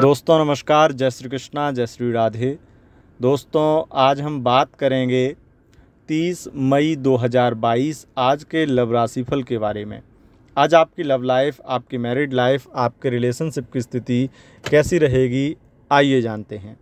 दोस्तों नमस्कार जय श्री कृष्णा जय श्री राधे दोस्तों आज हम बात करेंगे 30 मई 2022 आज के लव राशिफल के बारे में आज आपकी लव लाइफ आपकी मैरिड लाइफ आपके रिलेशनशिप की स्थिति कैसी रहेगी आइए जानते हैं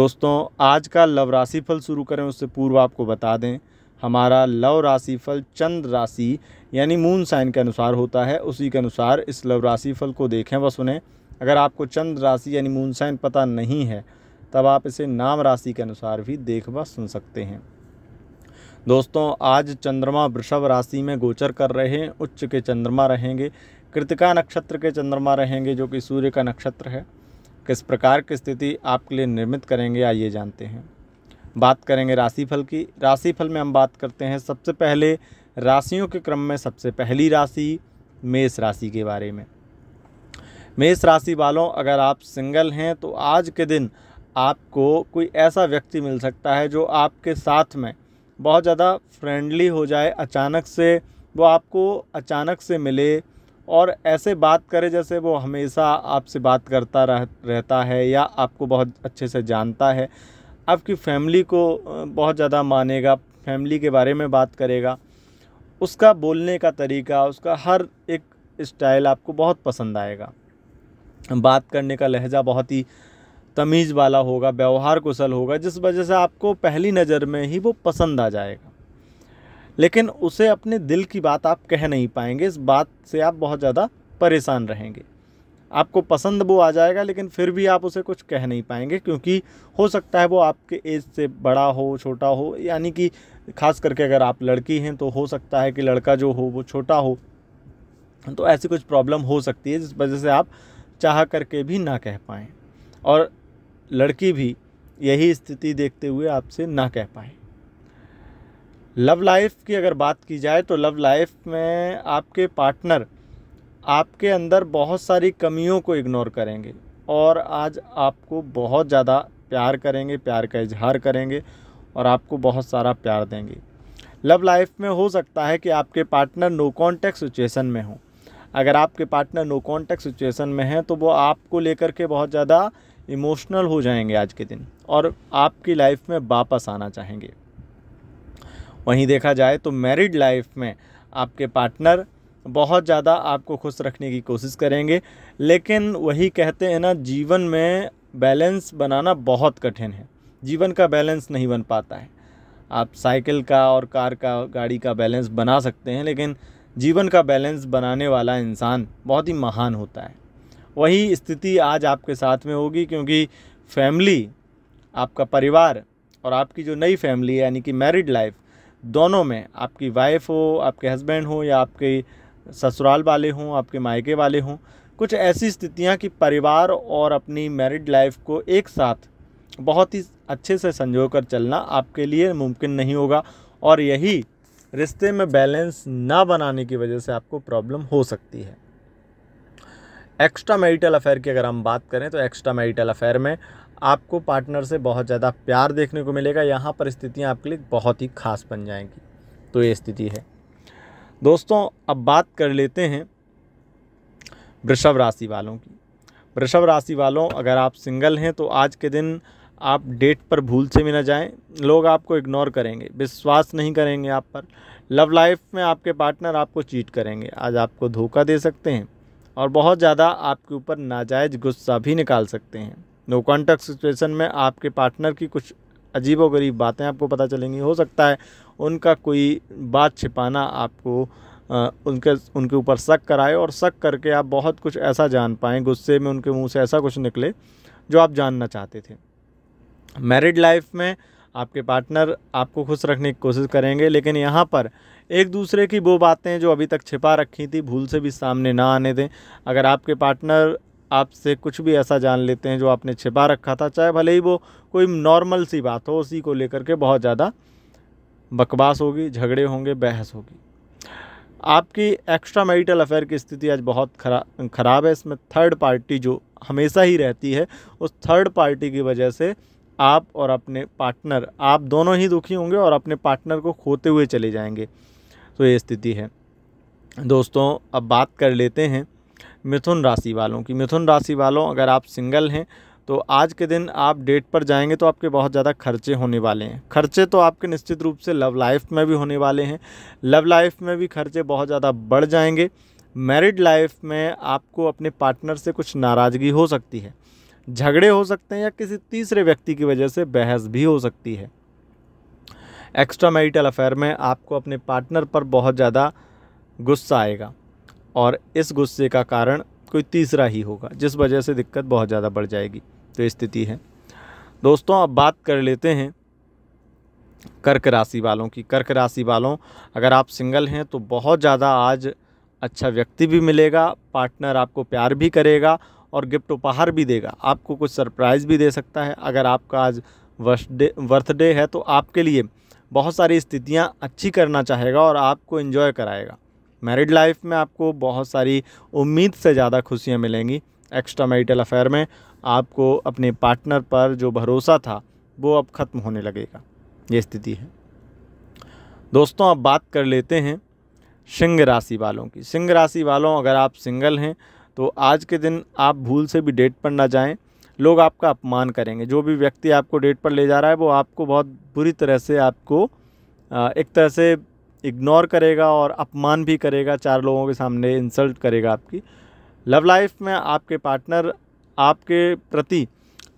दोस्तों आज का लव राशिफल शुरू करें उससे पूर्व आपको बता दें हमारा लव राशिफल चंद्र राशि यानी मून साइन के अनुसार होता है उसी के अनुसार इस लव राशिफल को देखें व सुनें अगर आपको चंद्र राशि यानी मूनसाइन पता नहीं है तब आप इसे नाम राशि के अनुसार भी देख व सुन सकते हैं दोस्तों आज चंद्रमा वृषभ राशि में गोचर कर रहे हैं उच्च के चंद्रमा रहेंगे कृतिका नक्षत्र के चंद्रमा रहेंगे जो कि सूर्य का नक्षत्र है किस प्रकार की स्थिति आपके लिए निर्मित करेंगे आइए जानते हैं बात करेंगे राशिफल की राशिफल में हम बात करते हैं सबसे पहले राशियों के क्रम में सबसे पहली राशि मेष राशि के बारे में मेष राशि वालों अगर आप सिंगल हैं तो आज के दिन आपको कोई ऐसा व्यक्ति मिल सकता है जो आपके साथ में बहुत ज़्यादा फ्रेंडली हो जाए अचानक से वो आपको अचानक से मिले और ऐसे बात करे जैसे वो हमेशा आपसे बात करता रह रहता है या आपको बहुत अच्छे से जानता है आपकी फैमिली को बहुत ज़्यादा मानेगा फैमिली के बारे में बात करेगा उसका बोलने का तरीका उसका हर एक स्टाइल आपको बहुत पसंद आएगा बात करने का लहजा बहुत ही तमीज़ वाला होगा व्यवहार कुशल होगा जिस वजह से आपको पहली नज़र में ही वो पसंद आ जाएगा लेकिन उसे अपने दिल की बात आप कह नहीं पाएंगे इस बात से आप बहुत ज़्यादा परेशान रहेंगे आपको पसंद वो आ जाएगा लेकिन फिर भी आप उसे कुछ कह नहीं पाएंगे क्योंकि हो सकता है वो आपके एज से बड़ा हो छोटा हो यानी कि खास करके अगर आप लड़की हैं तो हो सकता है कि लड़का जो हो वो छोटा हो तो ऐसी कुछ प्रॉब्लम हो सकती है जिस वजह से आप चाह करके भी ना कह पाएँ और लड़की भी यही स्थिति देखते हुए आपसे ना कह पाए लव लाइफ की अगर बात की जाए तो लव लाइफ में आपके पार्टनर आपके अंदर बहुत सारी कमियों को इग्नोर करेंगे और आज आपको बहुत ज़्यादा प्यार करेंगे प्यार का इजहार करेंगे और आपको बहुत सारा प्यार देंगे लव लाइफ में हो सकता है कि आपके पार्टनर नो कॉन्टैक्ट सिचुएशन में हों अगर आपके पार्टनर नो कॉन्टैक्ट सिचुएसन में हैं तो वो आपको लेकर के बहुत ज़्यादा इमोशनल हो जाएंगे आज के दिन और आपकी लाइफ में वापस आना चाहेंगे वहीं देखा जाए तो मैरिड लाइफ में आपके पार्टनर बहुत ज़्यादा आपको खुश रखने की कोशिश करेंगे लेकिन वही कहते हैं ना जीवन में बैलेंस बनाना बहुत कठिन है जीवन का बैलेंस नहीं बन पाता है आप साइकिल का और कार का गाड़ी का बैलेंस बना सकते हैं लेकिन जीवन का बैलेंस बनाने वाला इंसान बहुत ही महान होता है वही स्थिति आज आपके साथ में होगी क्योंकि फैमिली आपका परिवार और आपकी जो नई फैमिली है यानी कि मैरिड लाइफ दोनों में आपकी वाइफ हो आपके हस्बैंड हो या आपके ससुराल वाले हों आपके मायके वाले हों कुछ ऐसी स्थितियाँ कि परिवार और अपनी मैरिड लाइफ को एक साथ बहुत ही अच्छे से संजो कर चलना आपके लिए मुमकिन नहीं होगा और यही रिश्ते में बैलेंस ना बनाने की वजह से आपको प्रॉब्लम हो सकती है एक्स्ट्रा मैरिटल अफेयर की अगर हम बात करें तो एक्स्ट्रा मैरिटल अफेयर में आपको पार्टनर से बहुत ज़्यादा प्यार देखने को मिलेगा यहाँ पर स्थितियाँ आपके लिए बहुत ही खास बन जाएंगी तो ये स्थिति है दोस्तों अब बात कर लेते हैं वृषभ राशि वालों की वृषभ राशि वालों अगर आप सिंगल हैं तो आज के दिन आप डेट पर भूल से भी ना जाएं लोग आपको इग्नोर करेंगे विश्वास नहीं करेंगे आप पर लव लाइफ में आपके पार्टनर आपको चीट करेंगे आज आपको धोखा दे सकते हैं और बहुत ज़्यादा आपके ऊपर नाजायज़ गुस्सा भी निकाल सकते हैं नो कॉन्टैक्ट सिचुएशन में आपके पार्टनर की कुछ अजीब गरीब बातें आपको पता चलेंगी हो सकता है उनका कोई बात छिपाना आपको आ, उनके उनके ऊपर शक कराए और शक करके आप बहुत कुछ ऐसा जान पाएँ गुस्से में उनके मुंह से ऐसा कुछ निकले जो आप जानना चाहते थे मैरिड लाइफ में आपके पार्टनर आपको खुश रखने की कोशिश करेंगे लेकिन यहाँ पर एक दूसरे की वो बातें जो अभी तक छिपा रखी थी भूल से भी सामने ना आने दें अगर आपके पार्टनर आपसे कुछ भी ऐसा जान लेते हैं जो आपने छिपा रखा था चाहे भले ही वो कोई नॉर्मल सी बात हो उसी को लेकर के बहुत ज़्यादा बकवास होगी झगड़े होंगे बहस होगी आपकी एक्स्ट्रा मैरिटल अफेयर की स्थिति आज बहुत खरा ख़राब है इसमें थर्ड पार्टी जो हमेशा ही रहती है उस थर्ड पार्टी की वजह से आप और अपने पार्टनर आप दोनों ही दुखी होंगे और अपने पार्टनर को खोते हुए चले जाएंगे तो ये स्थिति है दोस्तों अब बात कर लेते हैं मिथुन राशि वालों की मिथुन राशि वालों अगर आप सिंगल हैं तो आज के दिन आप डेट पर जाएंगे तो आपके बहुत ज़्यादा खर्चे होने वाले हैं खर्चे तो आपके निश्चित रूप से लव लाइफ में भी होने वाले हैं लव लाइफ में भी खर्चे बहुत ज़्यादा बढ़ जाएंगे मैरिड लाइफ में आपको अपने पार्टनर से कुछ नाराज़गी हो सकती है झगड़े हो सकते हैं या किसी तीसरे व्यक्ति की वजह से बहस भी हो सकती है एक्स्ट्रा मैरिटल अफेयर में आपको अपने पार्टनर पर बहुत ज़्यादा गुस्सा आएगा और इस गुस्से का कारण कोई तीसरा ही होगा जिस वजह से दिक्कत बहुत ज़्यादा बढ़ जाएगी तो स्थिति है दोस्तों अब बात कर लेते हैं कर्क राशि वालों की कर्क राशि वालों अगर आप सिंगल हैं तो बहुत ज़्यादा आज अच्छा व्यक्ति भी मिलेगा पार्टनर आपको प्यार भी करेगा और गिफ्ट उपहार भी देगा आपको कुछ सरप्राइज़ भी दे सकता है अगर आपका आज बर्थडे बर्थडे है तो आपके लिए बहुत सारी स्थितियाँ अच्छी करना चाहेगा और आपको इन्जॉय कराएगा मैरिड लाइफ में आपको बहुत सारी उम्मीद से ज़्यादा खुशियाँ मिलेंगी एक्स्ट्रा मैरिटल अफेयर में आपको अपने पार्टनर पर जो भरोसा था वो अब ख़त्म होने लगेगा ये स्थिति है दोस्तों अब बात कर लेते हैं सिंह राशि वालों की सिंह राशि वालों अगर आप सिंगल हैं तो आज के दिन आप भूल से भी डेट पर ना जाएं लोग आपका अपमान करेंगे जो भी व्यक्ति आपको डेट पर ले जा रहा है वो आपको बहुत बुरी तरह से आपको एक तरह से इग्नोर करेगा और अपमान भी करेगा चार लोगों के सामने इंसल्ट करेगा आपकी लव लाइफ में आपके पार्टनर आपके प्रति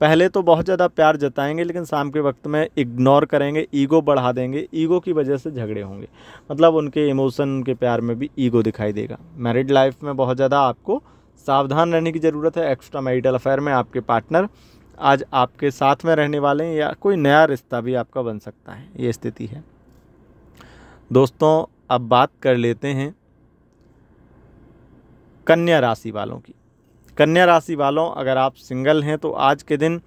पहले तो बहुत ज़्यादा प्यार जताएंगे लेकिन शाम के वक्त में इग्नोर करेंगे ईगो बढ़ा देंगे ईगो की वजह से झगड़े होंगे मतलब उनके इमोशन उनके प्यार में भी ईगो दिखाई देगा मैरिड लाइफ में बहुत ज़्यादा आपको सावधान रहने की ज़रूरत है एक्स्ट्रा मैरिटल अफेयर में आपके पार्टनर आज आपके साथ में रहने वाले हैं या कोई नया रिश्ता भी आपका बन सकता है ये स्थिति है दोस्तों अब बात कर लेते हैं कन्या राशि वालों की कन्या राशि वालों अगर आप सिंगल हैं तो आज के दिन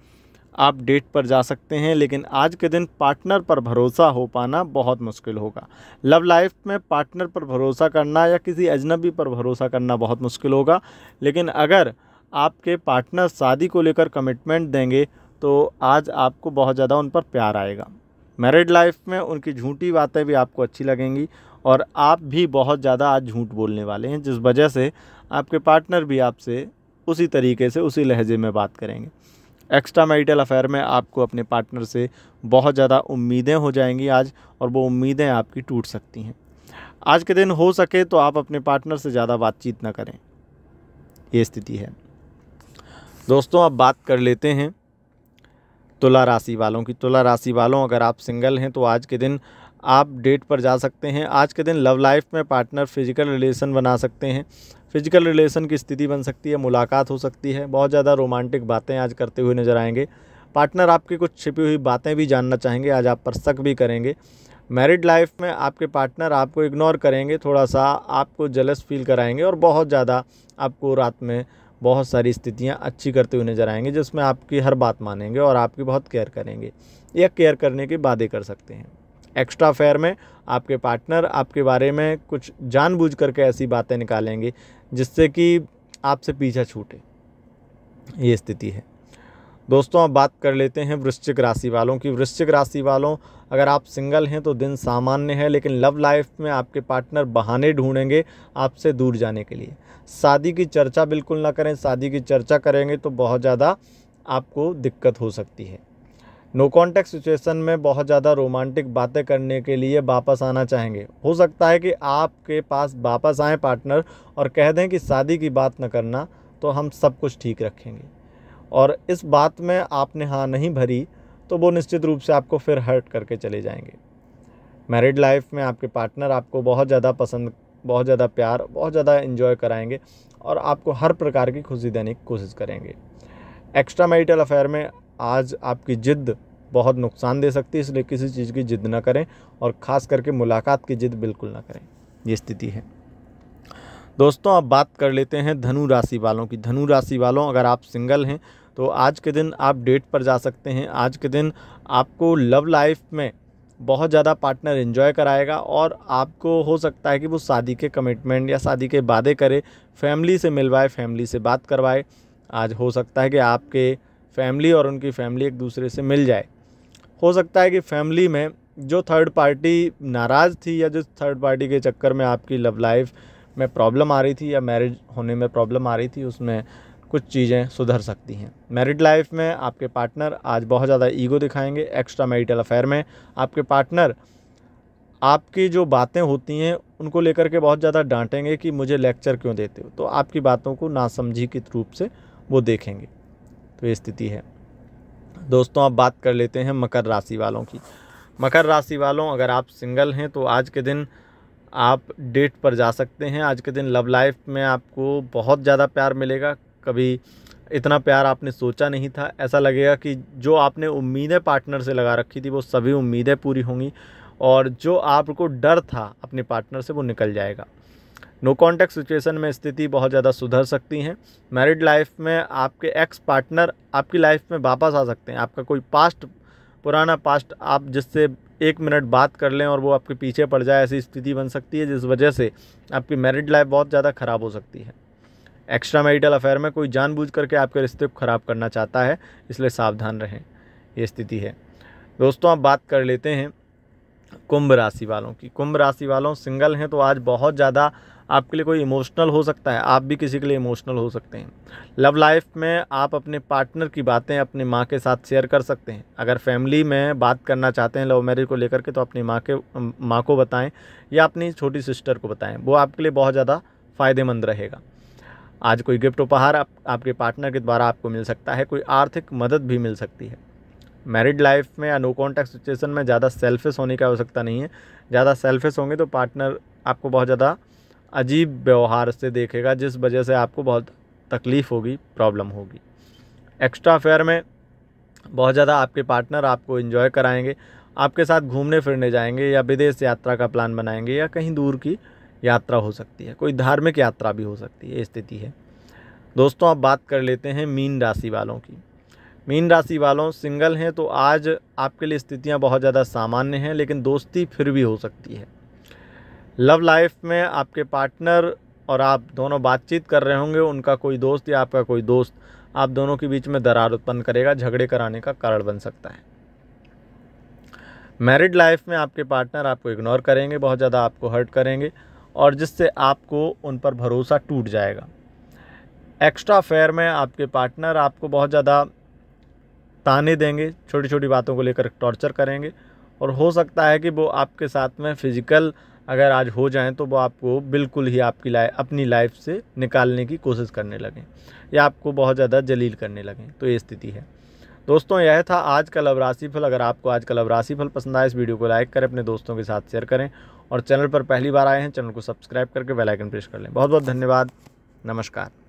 आप डेट पर जा सकते हैं लेकिन आज के दिन पार्टनर पर भरोसा हो पाना बहुत मुश्किल होगा लव लाइफ में पार्टनर पर भरोसा करना या किसी अजनबी पर भरोसा करना बहुत मुश्किल होगा लेकिन अगर आपके पार्टनर शादी को लेकर कमिटमेंट देंगे तो आज आपको बहुत ज़्यादा उन पर प्यार आएगा मैरिड लाइफ में उनकी झूठी बातें भी आपको अच्छी लगेंगी और आप भी बहुत ज़्यादा आज झूठ बोलने वाले हैं जिस वजह से आपके पार्टनर भी आपसे उसी तरीके से उसी लहजे में बात करेंगे एक्स्ट्रा मैरिटल अफेयर में आपको अपने पार्टनर से बहुत ज़्यादा उम्मीदें हो जाएंगी आज और वो उम्मीदें आपकी टूट सकती हैं आज के दिन हो सके तो आप अपने पार्टनर से ज़्यादा बातचीत ना करें ये स्थिति है दोस्तों अब बात कर लेते हैं तुला राशि वालों की तुला राशि वालों अगर आप सिंगल हैं तो आज के दिन आप डेट पर जा सकते हैं आज के दिन लव लाइफ में पार्टनर फिजिकल रिलेशन बना सकते हैं फिजिकल रिलेशन की स्थिति बन सकती है मुलाकात हो सकती है बहुत ज़्यादा रोमांटिक बातें आज करते हुए नज़र आएंगे पार्टनर आपकी कुछ छिपी हुई बातें भी जानना चाहेंगे आज आप पर शक भी करेंगे मैरिड लाइफ में आपके पार्टनर आपको इग्नोर करेंगे थोड़ा सा आपको जलस फील कराएंगे और बहुत ज़्यादा आपको रात में बहुत सारी स्थितियाँ अच्छी करते हुए नजर आएंगे जिसमें आपकी हर बात मानेंगे और आपकी बहुत केयर करेंगे या केयर करने की बातें कर सकते हैं एक्स्ट्रा फेयर में आपके पार्टनर आपके बारे में कुछ जानबूझ करके ऐसी बातें निकालेंगे जिससे कि आपसे पीछा छूटे ये स्थिति है दोस्तों अब बात कर लेते हैं वृश्चिक राशि वालों की वृश्चिक राशि वालों अगर आप सिंगल हैं तो दिन सामान्य है लेकिन लव लाइफ में आपके पार्टनर बहाने ढूंढेंगे आपसे दूर जाने के लिए शादी की चर्चा बिल्कुल ना करें शादी की चर्चा करेंगे तो बहुत ज़्यादा आपको दिक्कत हो सकती है नो कॉन्टेक्ट सिचुएशन में बहुत ज़्यादा रोमांटिक बातें करने के लिए वापस आना चाहेंगे हो सकता है कि आपके पास वापस आए पार्टनर और कह दें कि शादी की बात न करना तो हम सब कुछ ठीक रखेंगे और इस बात में आपने हाँ नहीं भरी तो वो निश्चित रूप से आपको फिर हर्ट करके चले जाएंगे मैरिड लाइफ में आपके पार्टनर आपको बहुत ज़्यादा पसंद बहुत ज़्यादा प्यार बहुत ज़्यादा इन्जॉय कराएंगे और आपको हर प्रकार की खुशी देने की कोशिश करेंगे एक्स्ट्रा मैरिटल अफेयर में आज आपकी ज़िद्द बहुत नुकसान दे सकती है इसलिए किसी चीज़ की ज़िद्द ना करें और ख़ास करके मुलाकात की ज़िद्द बिल्कुल ना करें ये स्थिति है दोस्तों आप बात कर लेते हैं धनु राशि वालों की धनु राशि वालों अगर आप सिंगल हैं तो आज के दिन आप डेट पर जा सकते हैं आज के दिन आपको लव लाइफ में बहुत ज़्यादा पार्टनर इन्जॉय कराएगा और आपको हो सकता है कि वो शादी के कमिटमेंट या शादी के वादे करे फैमिली से मिलवाए फैमिली से बात करवाए आज हो सकता है कि आपके फैमिली और उनकी फैमिली एक दूसरे से मिल जाए हो सकता है कि फैमिली में जो थर्ड पार्टी नाराज़ थी या जिस थर्ड पार्टी के चक्कर में आपकी लव लाइफ में प्रॉब्लम आ रही थी या मैरिज होने में प्रॉब्लम आ रही थी उसमें कुछ चीज़ें सुधर सकती हैं मैरिड लाइफ में आपके पार्टनर आज बहुत ज़्यादा ईगो दिखाएंगे एक्स्ट्रा मैरिटल अफेयर में आपके पार्टनर आपकी जो बातें होती हैं उनको लेकर के बहुत ज़्यादा डांटेंगे कि मुझे लेक्चर क्यों देते हो तो आपकी बातों को नासमझी के रूप से वो देखेंगे तो ये स्थिति है दोस्तों अब बात कर लेते हैं मकर राशि वालों की मकर राशि वालों अगर आप सिंगल हैं तो आज के दिन आप डेट पर जा सकते हैं आज के दिन लव लाइफ में आपको बहुत ज़्यादा प्यार मिलेगा कभी इतना प्यार आपने सोचा नहीं था ऐसा लगेगा कि जो आपने उम्मीदें पार्टनर से लगा रखी थी वो सभी उम्मीदें पूरी होंगी और जो आपको डर था अपने पार्टनर से वो निकल जाएगा नो कॉन्टैक्ट सिचुएशन में स्थिति बहुत ज़्यादा सुधर सकती हैं मैरिड लाइफ में आपके एक्स पार्टनर आपकी लाइफ में वापस आ सकते हैं आपका कोई पास्ट पुराना पास्ट आप जिससे एक मिनट बात कर लें और वो आपके पीछे पड़ जाए ऐसी स्थिति बन सकती है जिस वजह से आपकी मैरिड लाइफ बहुत ज़्यादा ख़राब हो सकती है एक्स्ट्रा मैरिटल अफेयर में कोई जानबूझ करके आपके रिश्ते को ख़राब करना चाहता है इसलिए सावधान रहें ये स्थिति है दोस्तों आप बात कर लेते हैं कुंभ राशि वालों की कुंभ राशि वालों सिंगल हैं तो आज बहुत ज़्यादा आपके लिए कोई इमोशनल हो सकता है आप भी किसी के लिए इमोशनल हो सकते हैं लव लाइफ में आप अपने पार्टनर की बातें अपनी माँ के साथ शेयर कर सकते हैं अगर फैमिली में बात करना चाहते हैं लव मैरिज को लेकर के तो अपनी माँ के माँ को बताएँ या अपनी छोटी सिस्टर को बताएँ वो आपके लिए बहुत ज़्यादा फ़ायदेमंद रहेगा आज कोई गिफ्ट उपहार आप, आपके पार्टनर के द्वारा आपको मिल सकता है कोई आर्थिक मदद भी मिल सकती है मैरिड लाइफ में या नो कॉन्टैक्ट सिचुएशन में ज़्यादा सेल्फिश होने की आवश्यकता नहीं है ज़्यादा सेल्फिश होंगे तो पार्टनर आपको बहुत ज़्यादा अजीब व्यवहार से देखेगा जिस वजह से आपको बहुत तकलीफ़ होगी प्रॉब्लम होगी एक्स्ट्रा फेयर में बहुत ज़्यादा आपके पार्टनर आपको इन्जॉय कराएंगे आपके साथ घूमने फिरने जाएंगे या विदेश यात्रा का प्लान बनाएंगे या कहीं दूर की यात्रा हो सकती है कोई धार्मिक यात्रा भी हो सकती है स्थिति है दोस्तों अब बात कर लेते हैं मीन राशि वालों की मीन राशि वालों सिंगल हैं तो आज आपके लिए स्थितियां बहुत ज़्यादा सामान्य हैं लेकिन दोस्ती फिर भी हो सकती है लव लाइफ में आपके पार्टनर और आप दोनों बातचीत कर रहे होंगे उनका कोई दोस्त या आपका कोई दोस्त आप दोनों के बीच में दरार उत्पन्न करेगा झगड़े कराने का कारण बन सकता है मैरिड लाइफ में आपके पार्टनर आपको इग्नोर करेंगे बहुत ज़्यादा आपको हर्ट करेंगे और जिससे आपको उन पर भरोसा टूट जाएगा एक्स्ट्रा फेयर में आपके पार्टनर आपको बहुत ज़्यादा ताने देंगे छोटी छोटी बातों को लेकर टॉर्चर करेंगे और हो सकता है कि वो आपके साथ में फ़िज़िकल अगर आज हो जाएं तो वो आपको बिल्कुल ही आपकी लाइफ अपनी लाइफ से निकालने की कोशिश करने लगें या आपको बहुत ज़्यादा जलील करने लगें तो ये स्थिति है दोस्तों यह था आज का लव राशिफल अगर आपको आज का लव राशिफल पसंद आए इस वीडियो को लाइक करें अपने दोस्तों के साथ शेयर करें और चैनल पर पहली बार आए हैं चैनल को सब्सक्राइब करके बेलाइकन प्रेस कर लें बहुत बहुत धन्यवाद नमस्कार